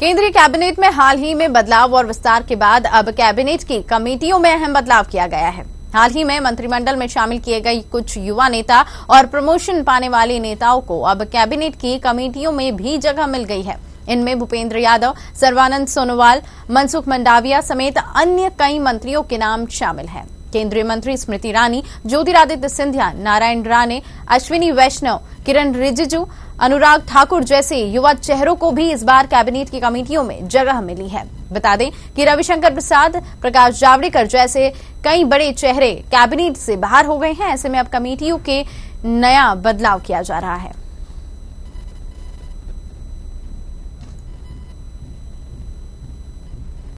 केंद्रीय कैबिनेट में हाल ही में बदलाव और विस्तार के बाद अब कैबिनेट की कमेटियों में अहम बदलाव किया गया है हाल ही में मंत्रिमंडल में शामिल किए गए कुछ युवा नेता और प्रमोशन पाने वाले नेताओं को अब कैबिनेट की कमेटियों में भी जगह मिल गई है इनमें भूपेंद्र यादव सर्वानंद सोनोवाल मनसुख मंडाविया समेत अन्य कई मंत्रियों के नाम शामिल हैं केंद्रीय मंत्री स्मृति ईरानी ज्योतिरादित्य सिंधिया नारायण राणे अश्विनी वैष्णव किरण रिजिजू अनुराग ठाकुर जैसे युवा चेहरों को भी इस बार कैबिनेट की कमेटियों में जगह मिली है बता दें कि रविशंकर प्रसाद प्रकाश जावड़ेकर जैसे कई बड़े चेहरे कैबिनेट से बाहर हो गए हैं ऐसे में अब कमेटियों के नया बदलाव किया जा रहा है